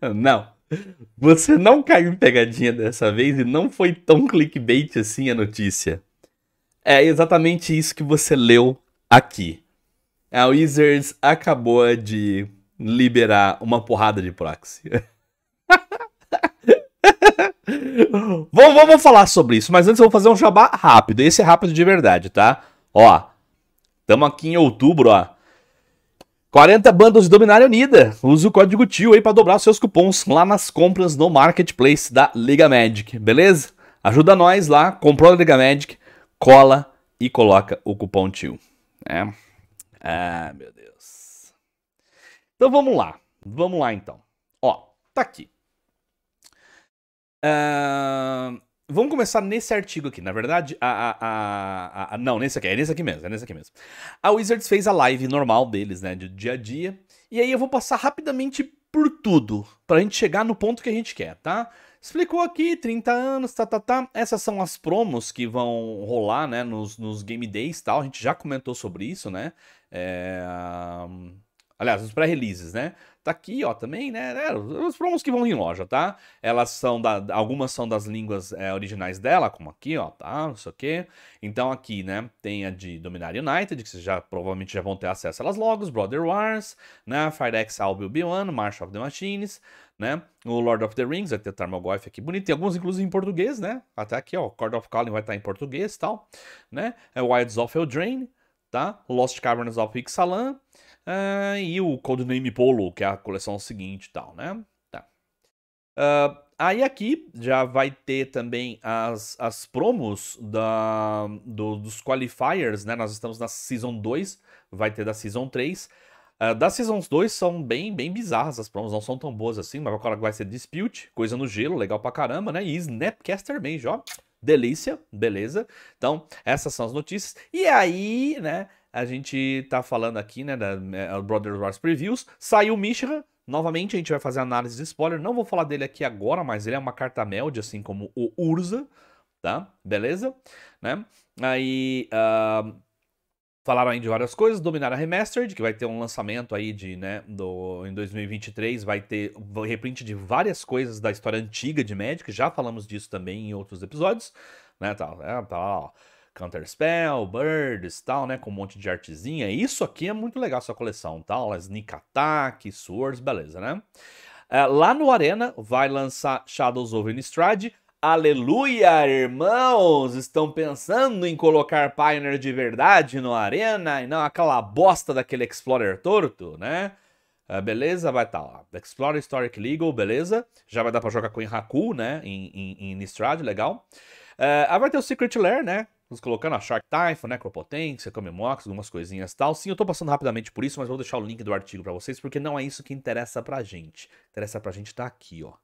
não. Você não caiu em pegadinha dessa vez e não foi tão clickbait assim a notícia. É exatamente isso que você leu aqui. A Wizards acabou de liberar uma porrada de proxy. vamos, vamos falar sobre isso, mas antes eu vou fazer um jabá rápido. Esse é rápido de verdade, tá? Ó, estamos aqui em outubro, ó. 40 bundles de Dominária Unida. Use o código TIO aí para dobrar seus cupons lá nas compras no marketplace da Liga Magic, beleza? Ajuda nós lá, comprou a Liga Magic, cola e coloca o cupom TIO. É. Ah, meu Deus. Então vamos lá. Vamos lá então. Ó, tá aqui. Uh, Vamos começar nesse artigo aqui. Na verdade, a, a, a, a, Não, nesse aqui. É nesse aqui mesmo. É nesse aqui mesmo. A Wizards fez a live normal deles, né? De dia a dia. E aí eu vou passar rapidamente por tudo. Pra gente chegar no ponto que a gente quer, tá? Explicou aqui, 30 anos, tá, tá, tá. Essas são as promos que vão rolar, né? Nos, nos Game Days e tal. A gente já comentou sobre isso, né? É... Hum, aliás, os pré-releases, né? Tá aqui, ó, também, né? É, os promos que vão em loja, tá? Elas são da. Algumas são das línguas é, originais dela, como aqui, ó, tá? Não sei o quê. Então aqui, né, tem a de Dominar United, que vocês já provavelmente já vão ter acesso a elas logo, Brother Wars, né? Firex Albion B1, March of the Machines, né? O Lord of the Rings, vai ter Tarmogoyf aqui bonito. Tem alguns, inclusive, em português, né? Até aqui, ó, Cord of Calling vai estar tá em português e tal, né? É Wilds of Eldraine, tá? Lost Caverns of Ixalan, Uh, e o Codename Polo, que é a coleção seguinte e tal, né? Tá. Uh, aí aqui já vai ter também as, as promos da, do, dos qualifiers, né? Nós estamos na Season 2, vai ter da Season 3. Uh, ah, das Seasons 2 são bem, bem bizarras, as promos não são tão boas assim, mas agora vai ser Dispute, coisa no gelo, legal pra caramba, né? E Snapcaster Mage, ó. Delícia, beleza? Então, essas são as notícias. E aí, né? a gente tá falando aqui, né, da brother é, Brothers Wars Previews. Saiu Mishra, novamente a gente vai fazer análise de spoiler. Não vou falar dele aqui agora, mas ele é uma carta melde, assim como o Urza, tá? Beleza? Né? Aí... Uh... Falaram aí de várias coisas, dominaram a Remastered, que vai ter um lançamento aí de, né, do, em 2023, vai ter reprint de várias coisas da história antiga de Magic, já falamos disso também em outros episódios, né, tal, tá, tá, Counterspell, Birds, tal, né? Com um monte de artezinha. Isso aqui é muito legal, sua coleção, tal. Tá? Sneak Attack, Swords, beleza, né? É, lá no Arena vai lançar Shadows of Innistrad. Aleluia, irmãos! Estão pensando em colocar Pioneer de verdade no Arena e não aquela bosta daquele Explorer torto, né? É, beleza, vai estar tá lá. Explorer Historic Legal, beleza. Já vai dar pra jogar com Inhaku, né? Em, em, legal. Uh, aí vai ter o Secret Lair, né? nos colocando a Shark Typhon, Necropotência, né, Camemox, algumas coisinhas tal. Sim, eu tô passando rapidamente por isso, mas vou deixar o link do artigo para vocês, porque não é isso que interessa pra gente. Interessa pra gente tá aqui, ó.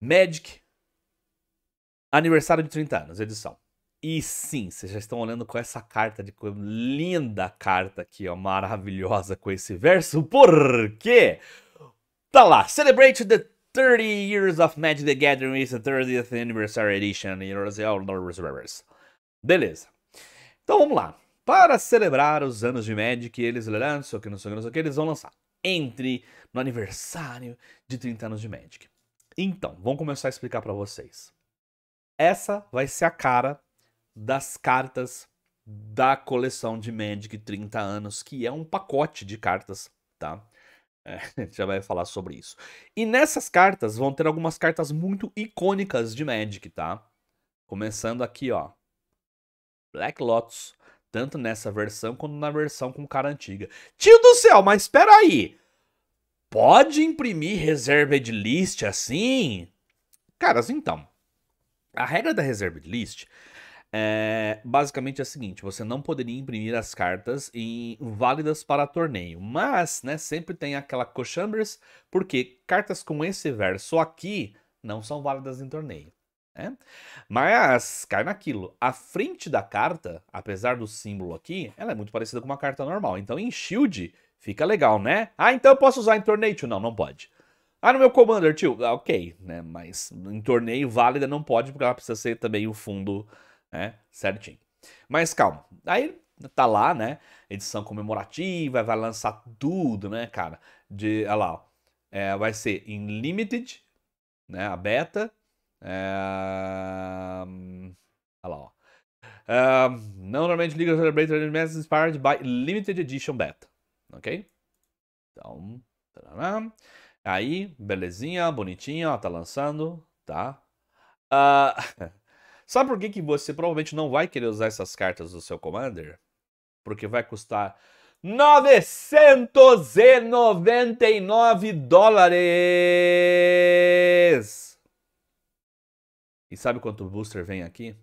Magic, aniversário de 30 anos, edição. E sim, vocês já estão olhando com essa carta de linda carta aqui, ó, maravilhosa com esse verso. Por quê? Tá lá, Celebrate the 30 Years of Magic the Gathering is the 30th Anniversary Edition. Beleza. Então vamos lá. Para celebrar os anos de Magic, eles lançam, que não sei o que, não sei o que, eles vão lançar. Entre no aniversário de 30 anos de Magic. Então, vamos começar a explicar para vocês. Essa vai ser a cara das cartas da coleção de Magic 30 anos, que é um pacote de cartas, tá? É, a gente já vai falar sobre isso. E nessas cartas vão ter algumas cartas muito icônicas de Magic, tá? Começando aqui, ó. Black Lotus. Tanto nessa versão quanto na versão com cara antiga. Tio do céu, mas espera aí. Pode imprimir reserved list assim? Caras, então. A regra da reserved list é basicamente é o a seguinte: você não poderia imprimir as cartas em válidas para torneio, mas né, sempre tem aquela cochambres, porque cartas com esse verso aqui não são válidas em torneio. Né? Mas cai naquilo. A frente da carta, apesar do símbolo aqui, ela é muito parecida com uma carta normal. Então em Shield fica legal, né? Ah, então eu posso usar em torneio? Não, não pode. Ah, no meu Commander, tio? Ah, ok, né? Mas em torneio válida não pode, porque ela precisa ser também o fundo né? Certinho. Mas calma. Aí tá lá, né? Edição comemorativa, vai lançar tudo, né, cara? De, olha lá, ó. É, vai ser em limited, né? A beta. É... Olha lá, ó. Um, é, não normalmente League of Celebrated Mass inspired by limited edition beta, ok? Então, tarará. aí, belezinha, bonitinha, ó, tá lançando, tá? Uh... Sabe por que, que você provavelmente não vai querer usar essas cartas do seu Commander? Porque vai custar 999 dólares! E sabe quanto booster vem aqui?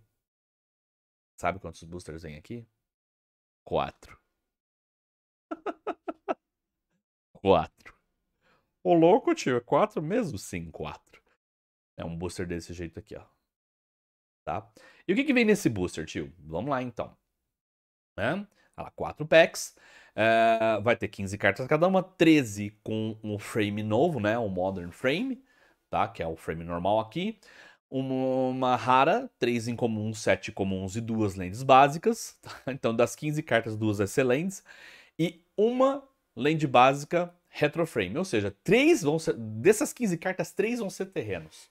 Sabe quantos boosters vem aqui? Quatro. quatro. Ô louco, tio, é quatro mesmo? Sim, quatro. É um booster desse jeito aqui, ó tá? E o que, que vem nesse booster, tio? Vamos lá, então. Né? Olha lá, 4 packs. Uh, vai ter 15 cartas cada uma, 13 com um frame novo, né? O Modern Frame, tá? Que é o frame normal aqui. Uma, rara, 3 incomuns, 7 comuns e duas lentes básicas. Tá? Então, das 15 cartas, duas excelentes. E uma lente básica retroframe. Ou seja, três vão ser. Dessas 15 cartas, três vão ser terrenos.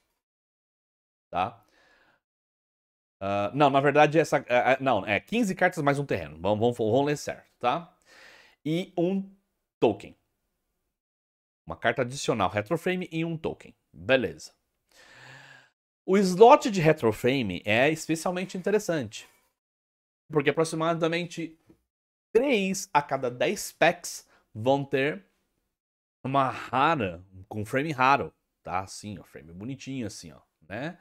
Tá? Uh, não, na verdade, essa. Uh, não, é 15 cartas mais um terreno. Vamos, vamos, vamos ler certo, tá? E um token. Uma carta adicional, retroframe e um token. Beleza. O slot de retroframe é especialmente interessante. Porque aproximadamente 3 a cada 10 packs vão ter uma rara, com frame raro, tá? Assim, ó, frame bonitinho assim, ó, né?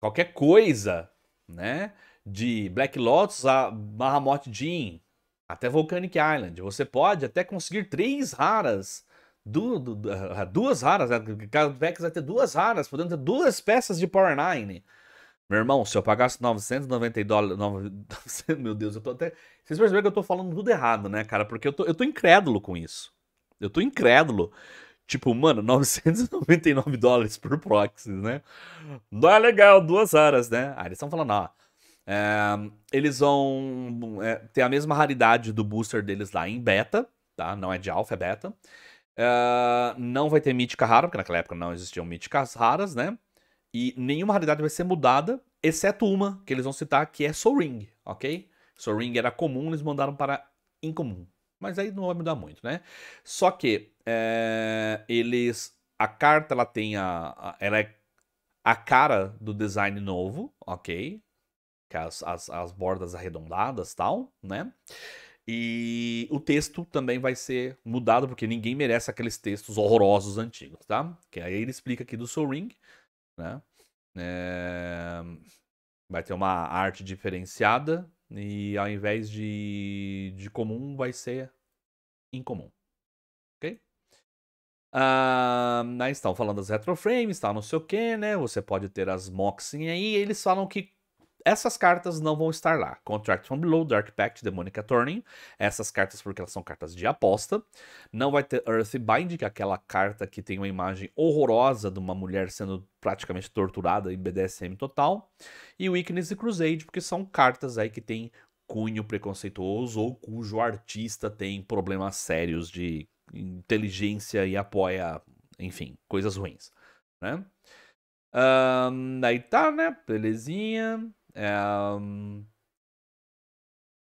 Qualquer coisa né? De Black Lotus a Mahamot Jean, até Volcanic Island. Você pode até conseguir três raras, du, du, ah, duas raras, né? cada deck vai ter duas raras, podendo ter duas peças de Power 9. Meu irmão, se eu pagasse 990 dólares. meu Deus, eu tô até. Vocês perceberam que eu tô falando tudo errado, né, cara? Porque eu tô, eu tô incrédulo com isso. Eu tô incrédulo Tipo, mano, 999 dólares por proxy, né? Não é legal, duas horas, né? Aí eles estão falando, ó. É, eles vão é, ter a mesma raridade do booster deles lá em beta, tá? Não é de alfa, é beta. É, não vai ter mítica rara, porque naquela época não existiam míticas raras, né? E nenhuma raridade vai ser mudada, exceto uma que eles vão citar, que é Soul Ring, ok? Soul Ring era comum, eles mandaram para incomum. Mas aí não vai mudar muito, né? Só que é, eles. A carta ela tem a, a, Ela é a cara do design novo, ok? É as, as, as bordas arredondadas tal, né? E o texto também vai ser mudado, porque ninguém merece aqueles textos horrorosos antigos, tá? Que aí ele explica aqui do Soul Ring, né? É... Vai ter uma arte diferenciada e ao invés de, de comum vai ser incomum. Ah, estão falando das retroframes, tá não sei o que, né? Você pode ter as Moxing aí. Eles falam que essas cartas não vão estar lá. Contract from Below, Dark Pact, Demonic Attorney. Essas cartas, porque elas são cartas de aposta. Não vai ter Earthbind, que é aquela carta que tem uma imagem horrorosa de uma mulher sendo praticamente torturada em BDSM total. E Weakness e Crusade, porque são cartas aí que tem cunho preconceituoso ou cujo artista tem problemas sérios de inteligência e apoia, enfim, coisas ruins, né? Um, aí tá, né? Belezinha. Um,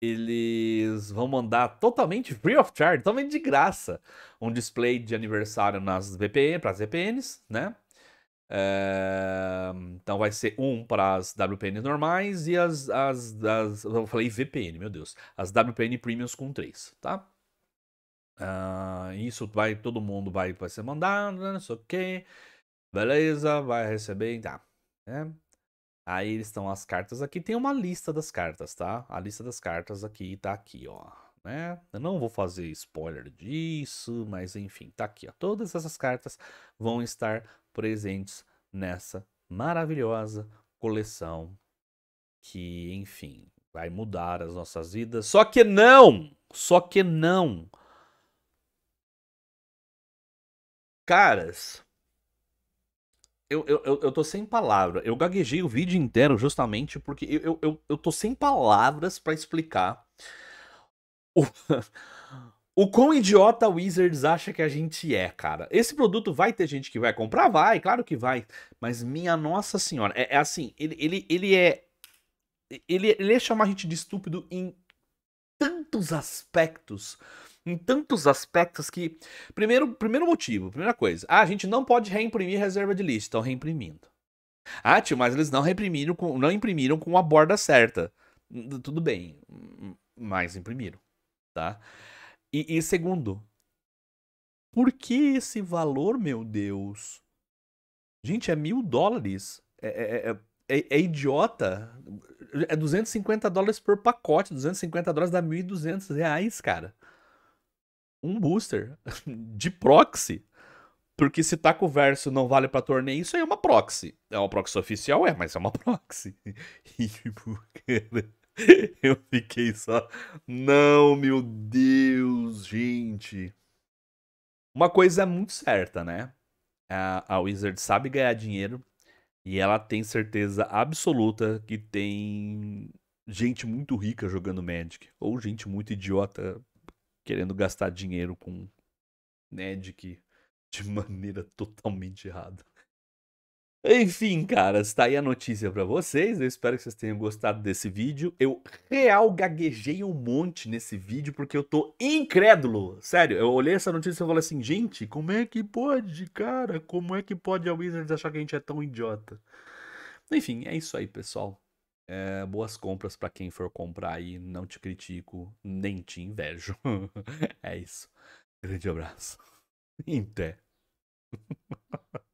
eles vão mandar totalmente free of charge, totalmente de graça, um display de aniversário nas VPN, para as VPNs, né? É, então vai ser um para as WPN normais e as, as, as. Eu falei VPN, meu Deus. As WPN Premiums com três, tá? isso vai, todo mundo vai, vai ser mandado, né, não sei o que. Beleza, vai receber, tá. É. Aí estão as cartas aqui. Tem uma lista das cartas, tá? A lista das cartas aqui tá aqui, ó. Né? Eu não vou fazer spoiler disso, mas enfim, tá aqui, ó. Todas essas cartas vão estar presentes nessa maravilhosa coleção que, enfim, vai mudar as nossas vidas. Só que não! Só que não! Caras, eu, eu, eu, eu tô sem palavra. Eu gaguejei o vídeo inteiro justamente porque eu, eu, eu, eu tô sem palavras para explicar o, o quão idiota Wizards acha que a gente é, cara. Esse produto vai ter gente que vai comprar? Vai, claro que vai. Mas minha nossa senhora, é, é assim, ele, ele, ele é... Ele, ele é chamar a gente de estúpido em tantos aspectos em tantos aspectos que. Primeiro, primeiro motivo, primeira coisa. Ah, a gente não pode reimprimir reserva de lixo, estão reimprimindo. Ah, tio, mas eles não reimprimiram com, não imprimiram com a borda certa. Tudo bem, mas imprimiram, tá? E, e segundo, por que esse valor, meu Deus? Gente, é mil dólares. É, é, é, é, idiota. É 250 dólares por pacote. 250 dólares dá 1.200 reais, cara um booster de proxy. Porque se tá com o verso não vale para torneio, isso aí é uma proxy. É uma proxy oficial, é, mas é uma proxy. E, tipo, cara, eu fiquei só. Não, meu Deus, gente. Uma coisa é muito certa, né? A, a Wizard sabe ganhar dinheiro e ela tem certeza absoluta que tem gente muito rica jogando Magic ou gente muito idiota querendo gastar dinheiro com Nedic né, de maneira totalmente errada. Enfim, caras, tá aí a notícia para vocês. Eu espero que vocês tenham gostado desse vídeo. Eu real gaguejei um monte nesse vídeo porque eu tô incrédulo. Sério, eu olhei essa notícia e falei assim, gente, como é que pode, cara? Como é que pode a Wizards achar que a gente é tão idiota? Enfim, é isso aí, pessoal. É, boas compras para quem for comprar aí. Não te critico, nem te invejo. é isso. Grande abraço. Até.